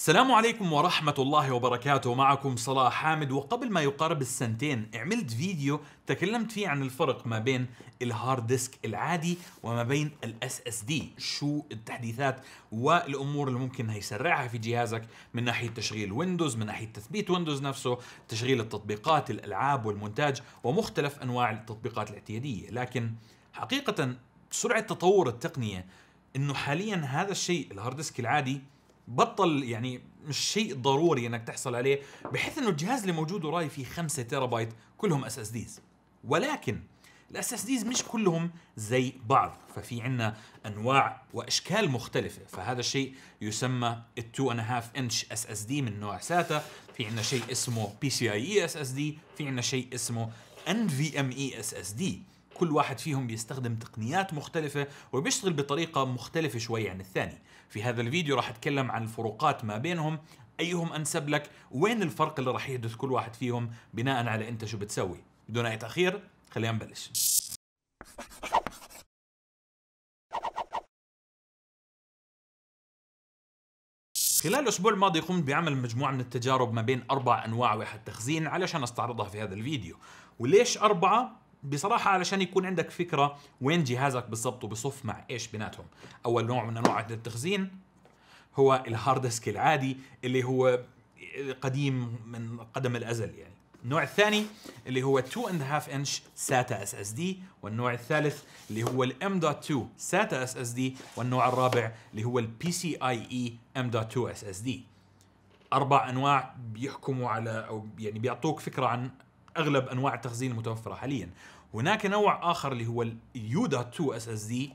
السلام عليكم ورحمة الله وبركاته معكم صلاح حامد وقبل ما يقارب السنتين عملت فيديو تكلمت فيه عن الفرق ما بين الهارد ديسك العادي وما بين الاس اس دي شو التحديثات والامور اللي ممكن هيسرعها في جهازك من ناحية تشغيل ويندوز من ناحية تثبيت ويندوز نفسه تشغيل التطبيقات الالعاب والمونتاج ومختلف انواع التطبيقات الاعتيادية لكن حقيقة سرعة تطور التقنية انه حاليا هذا الشيء الهارد ديسك العادي بطل يعني مش شيء ضروري انك تحصل عليه بحيث انه الجهاز اللي موجود وراي فيه 5 تيرابايت كلهم اس اس ديز ولكن الاس اس ديز مش كلهم زي بعض ففي عندنا انواع واشكال مختلفه فهذا الشيء يسمى ال 2.5 انش اس اس دي من نوع ساتا في عندنا شيء اسمه بي سي اي اس اس دي في عندنا شيء اسمه ان في ام اي اس اس دي كل واحد فيهم بيستخدم تقنيات مختلفة وبيشتغل بطريقة مختلفة شوي عن الثاني في هذا الفيديو راح أتكلم عن الفروقات ما بينهم أيهم أنسب لك وين الفرق اللي راح يحدث كل واحد فيهم بناء على أنت شو بتسوي بدون أي تأخير خلينا نبلش خلال الأسبوع الماضي قمت بعمل مجموعة من التجارب ما بين أربع أنواع واحد تخزين علشان أستعرضها في هذا الفيديو وليش أربعة؟ بصراحة علشان يكون عندك فكرة وين جهازك بالضبط وبصف مع ايش بيناتهم اول نوع من انواع التخزين هو الهارد ديسك العادي اللي هو قديم من قدم الازل يعني النوع الثاني اللي هو 2.5 انش ساتا اس اس دي والنوع الثالث اللي هو الام دوت 2 ساتا اس اس دي والنوع الرابع اللي هو البي سي اي اي ام دوت 2 اس اس دي اربع انواع بيحكموا على او يعني بيعطوك فكره عن اغلب انواع التخزين المتوفره حاليا هناك نوع اخر اللي هو دوت 2 اس اس دي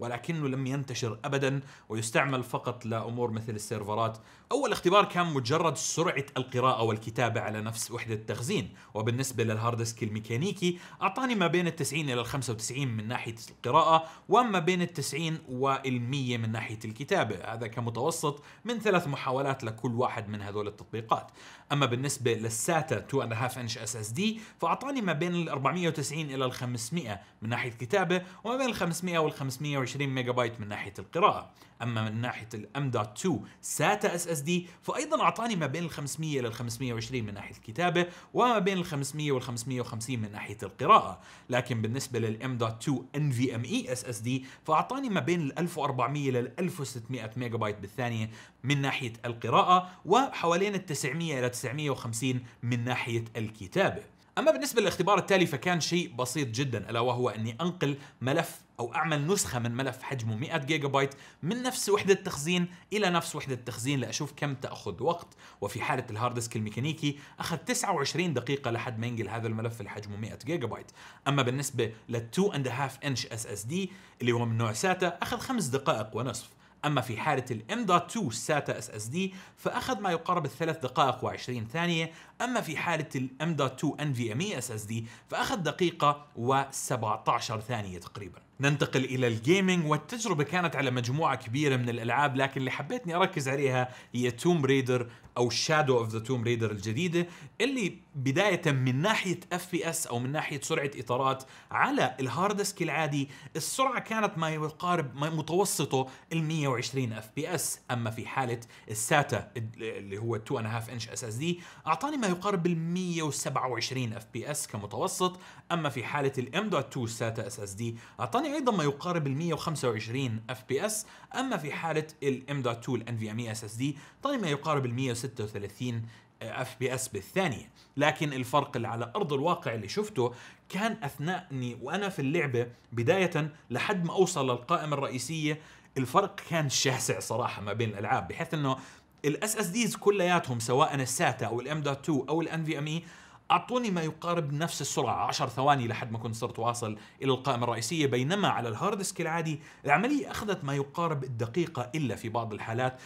ولكنه لم ينتشر ابدا ويستعمل فقط لامور مثل السيرفرات. اول اختبار كان مجرد سرعه القراءه والكتابه على نفس وحده التخزين، وبالنسبه للهاردسك الميكانيكي اعطاني ما بين ال 90 الى ال 95 من ناحيه القراءه وما بين ال 90 وال 100 من ناحيه الكتابه، هذا كمتوسط من ثلاث محاولات لكل واحد من هذول التطبيقات. اما بالنسبه للساتا 2.5 انش اس اس دي فاعطاني ما بين ال 490 الى ال 500 من ناحيه الكتابه وما بين ال 500 وال 520 128 ميجا بايت من ناحيه القراءه اما من ناحيه الام دوت 2 ساتا اس اس دي فايضا اعطاني ما بين ال 500 لل 520 من ناحيه الكتابه وما بين ال 500 وال 550 من ناحيه القراءه لكن بالنسبه للام دوت 2 ان في ام اي اس اس دي فاعطاني ما بين ال 1400 لل 1600 ميجا بايت بالثانيه من ناحيه القراءه وحوالين ال 900 الى 950 من ناحيه الكتابه اما بالنسبه للاختبار التالي فكان شيء بسيط جدا الا وهو اني انقل ملف او اعمل نسخه من ملف حجمه 100 جيجا بايت من نفس وحده تخزين الى نفس وحده تخزين لاشوف كم تاخذ وقت وفي حاله الهارد ديسك الميكانيكي اخذ 29 دقيقه لحد ما ينقل هذا الملف اللي حجمه 100 جيجا بايت اما بالنسبه لل 2.5 انش اس اس دي اللي هو من نوع ساتا اخذ 5 دقائق ونصف اما في حاله الام دوت 2 ساتا اس اس دي فاخذ ما يقارب الثلاث دقائق و20 ثانيه أما في حالة الام دوت 2 ان في اي اس اس دي فأخذ دقيقة و17 ثانية تقريبا ننتقل إلى الجيمنج والتجربة كانت على مجموعة كبيرة من الألعاب لكن اللي حبيتني أركز عليها هي توم ريدر أو شادو أوف ذا توم ريدر الجديدة اللي بداية من ناحية اف بي اس أو من ناحية سرعة إطارات على الهاردسك العادي السرعة كانت ما يقارب ما متوسطه ال 120 اف بي اس أما في حالة الساتا اللي هو 2.5 انش اس دي أعطاني ما يقارب ال 127 اف بي اس كمتوسط اما في حاله الام دوت 2 ساتا اس اس دي اعطاني ايضا ما يقارب ال 125 اف بي اس اما في حاله الام دوت 2 الان في ام اس اس دي اعطاني ما يقارب ال 136 اف بي اس بالثانيه لكن الفرق اللي على ارض الواقع اللي شفته كان اثناء اني وانا في اللعبه بدايه لحد ما اوصل للقائمه الرئيسيه الفرق كان شاسع صراحه ما بين الالعاب بحيث انه الاس اس ديز كلياتهم سواء الساتا او الام دوت 2 او الان في ام اي اعطوني ما يقارب نفس السرعه 10 ثواني لحد ما كنت صرت واصل الى القائمه الرئيسيه بينما على الهارد ديسك العادي العمليه اخذت ما يقارب الدقيقه الا في بعض الحالات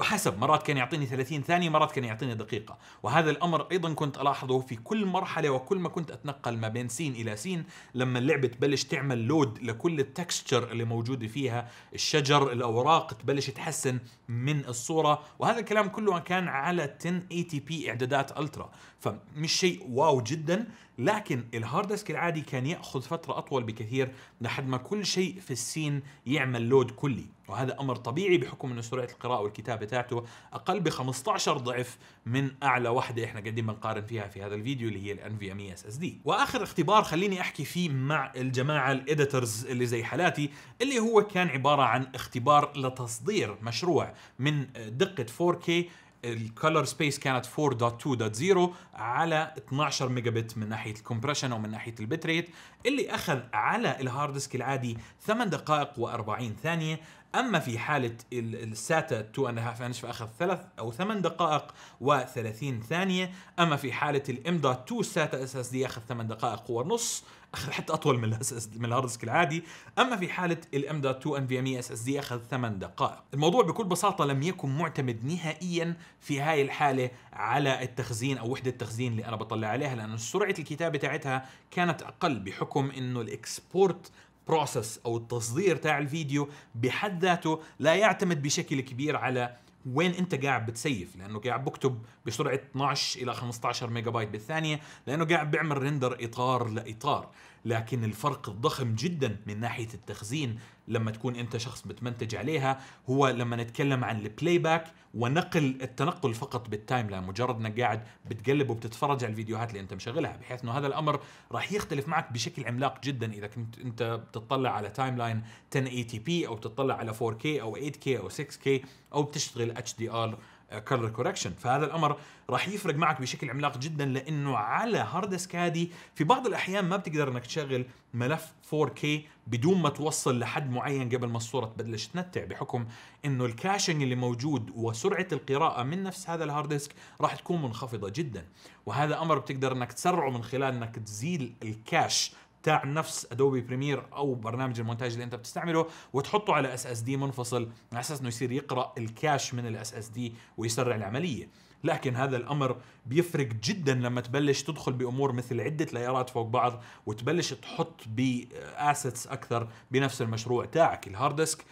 بحسب مرات كان يعطيني 30 ثانية مرات كان يعطيني دقيقة وهذا الأمر أيضا كنت ألاحظه في كل مرحلة وكل ما كنت أتنقل ما بين سين إلى سين لما اللعبة تبلش تعمل لود لكل التكستشر اللي موجودة فيها الشجر الأوراق تبلش تحسن من الصورة وهذا الكلام كله كان على 1080p إعدادات ألترا فمش شيء واو جدا لكن الهارد ديسك العادي كان ياخذ فتره اطول بكثير لحد ما كل شيء في السين يعمل لود كلي وهذا امر طبيعي بحكم انه سرعه القراءه والكتابه تاعته اقل ب 15 ضعف من اعلى وحده احنا قاعدين بنقارن فيها في هذا الفيديو اللي هي الان في ام اس اس دي واخر اختبار خليني احكي فيه مع الجماعه الاديترز اللي زي حالاتي اللي هو كان عباره عن اختبار لتصدير مشروع من دقه 4K الكالر سبيس كانت 4.2.0 على 12 ميجا بت من ناحيه الكومبريشن او من ناحيه البت ريت اللي اخذ على الهارد ديسك العادي 8 دقائق و40 ثانيه اما في حاله الساتا 2.5 انش فاخذ 3 او 8 دقائق و30 ثانيه اما في حاله الام دوت 2 ساتا اس اس دي اخذ 8 دقائق ونص حتى اطول من الاس من الهارد ديسك العادي اما في حاله الام دوت 2 ان ام اس اس دي اخذ 8 دقائق الموضوع بكل بساطه لم يكن معتمد نهائيا في هاي الحاله على التخزين او وحده التخزين اللي انا بطلع عليها لانه سرعه الكتابه تاعتها كانت اقل بحكم انه الاكسبورت بروسس او التصدير تاع الفيديو بحد ذاته لا يعتمد بشكل كبير على وين انت قاعد بتسيف لانه قاعد بكتب بسرعه 12 الى 15 ميجا بايت بالثانيه لانه قاعد بيعمل ريندر اطار لاطار لكن الفرق الضخم جدا من ناحيه التخزين لما تكون انت شخص بتمنتج عليها هو لما نتكلم عن البلاي باك ونقل التنقل فقط بالتايم لاين مجرد انك قاعد بتقلب وبتتفرج على الفيديوهات اللي انت مشغلها بحيث انه هذا الامر راح يختلف معك بشكل عملاق جدا اذا كنت انت بتطلع على تايم لاين 1080p او بتطلع على 4K او 8K او 6K او بتشتغل HDR كلر آه، كوركشن فهذا الامر راح يفرق معك بشكل عملاق جدا لانه على هارد كادي في بعض الاحيان ما بتقدر انك تشغل ملف 4K بدون ما توصل لحد معين قبل ما الصوره تبلش تنتع بحكم انه الكاشنج اللي موجود وسرعه القراءه من نفس هذا الهارد ديسك راح تكون منخفضه جدا وهذا امر بتقدر انك تسرعه من خلال انك تزيل الكاش تاع نفس ادوبي بريمير او برنامج المونتاج اللي انت بتستعمله وتحطه على اس اس دي منفصل على اساس انه يصير يقرا الكاش من الاس اس دي ويسرع العمليه لكن هذا الامر بيفرق جدا لما تبلش تدخل بامور مثل عده لايرات فوق بعض وتبلش تحط باسيتس اكثر بنفس المشروع تاعك الهارد ديسك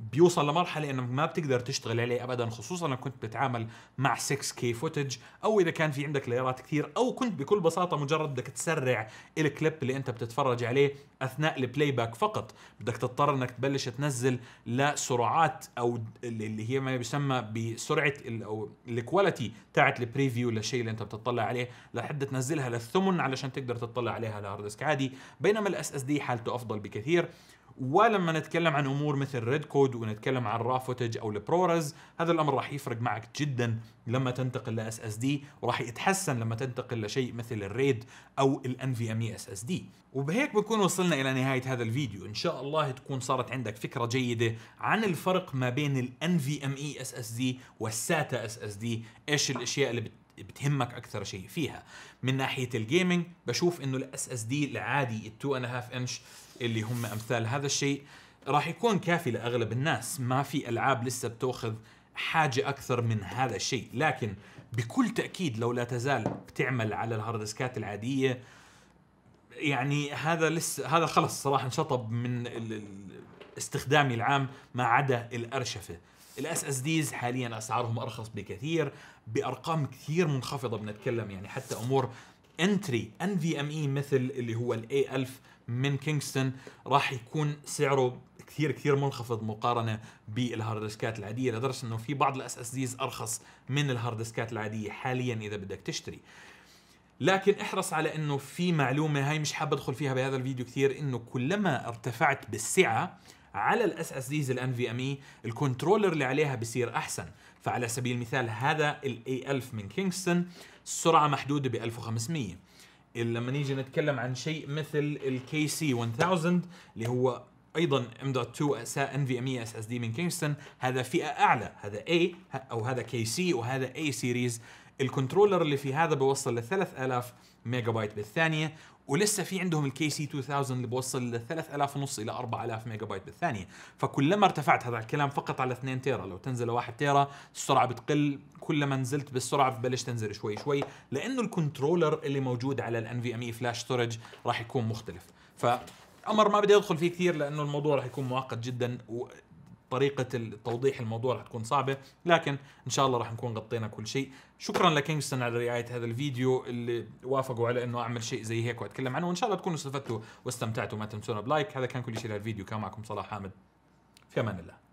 بيوصل لمرحلة انك ما بتقدر تشتغل عليه ابدا خصوصا لو كنت بتعامل مع 6K فوتج او اذا كان في عندك ليرات كثير او كنت بكل بساطة مجرد بدك تسرع الكليب اللي انت بتتفرج عليه اثناء البلاي باك فقط بدك تضطر انك تبلش تنزل لسرعات او اللي هي ما يسمى بسرعة او الكواليتي تاعت البريفيو للشيء اللي انت بتطلع عليه لحد تنزلها للثمن علشان تقدر تطلع عليها على هارد ديسك عادي بينما الاس اس دي حالته افضل بكثير ولما نتكلم عن امور مثل ريد كود ونتكلم عن را فوتج او البرورز هذا الامر راح يفرق معك جدا لما تنتقل لاس اس دي وراح يتحسن لما تنتقل لشيء مثل الريد او الان في ام اي اس اس دي وبهيك بنكون وصلنا الى نهايه هذا الفيديو ان شاء الله تكون صارت عندك فكره جيده عن الفرق ما بين الان في ام اي اس اس دي والساتا اس اس دي ايش الاشياء اللي بت بتهمك اكثر شيء فيها من ناحيه الجيمنج بشوف انه الاس اس دي العادي ال2 ان هاف انش اللي هم امثال هذا الشيء راح يكون كافي لاغلب الناس ما في العاب لسه بتاخذ حاجه اكثر من هذا الشيء لكن بكل تاكيد لو لا تزال بتعمل على الهاردسكات العاديه يعني هذا لسه هذا خلص صراحه انشطب من استخدامي العام ما عدا الارشفه الاس اس ديز حاليا اسعارهم ارخص بكثير بارقام كثير منخفضه بنتكلم يعني حتى امور انتري ان في ام اي مثل اللي هو الاي 1000 من كينغستون راح يكون سعره كثير كثير منخفض مقارنه بالهارد ديسكات العاديه لدرجه انه في بعض الاس اس ديز ارخص من الهارد ديسكات العاديه حاليا اذا بدك تشتري لكن احرص على انه في معلومه هاي مش حاب ادخل فيها بهذا الفيديو كثير انه كلما ارتفعت بالسعه على الاس اس ديز الان في ام اي الكنترولر اللي عليها بصير احسن فعلى سبيل المثال هذا الاي 1000 من كينغستون السرعه محدوده ب 1500 لما نيجي نتكلم عن شيء مثل الكي سي 1000 اللي هو ايضا ام دوت 2 ان في ام اي اس اس دي من كينغستون هذا فئه اعلى هذا اي او هذا كي سي وهذا اي سيريز الكنترولر اللي في هذا بوصل ل 3000 ميجا بايت بالثانيه ولسه في عندهم الكي سي 2000 اللي بوصل ل 3000 ونص الى 4000 ميجا بايت بالثانيه فكلما ارتفعت هذا الكلام فقط على 2 تيرا لو تنزل ل 1 تيرا السرعه بتقل كلما نزلت بالسرعه ببلش تنزل شوي شوي لانه الكنترولر اللي موجود على الان في ام اي فلاش ستورج راح يكون مختلف ف امر ما بدي ادخل فيه كثير لانه الموضوع راح يكون معقد جدا طريقه التوضيح الموضوع راح تكون صعبه لكن ان شاء الله راح نكون غطينا كل شيء شكرا لكينغستون على رعايه هذا الفيديو اللي وافقوا على انه اعمل شيء زي هيك واتكلم عنه وان شاء الله تكونوا استفدتوا واستمتعتوا ما تنسونا بلايك هذا كان كل شيء الفيديو كان معكم صلاح حامد في امان الله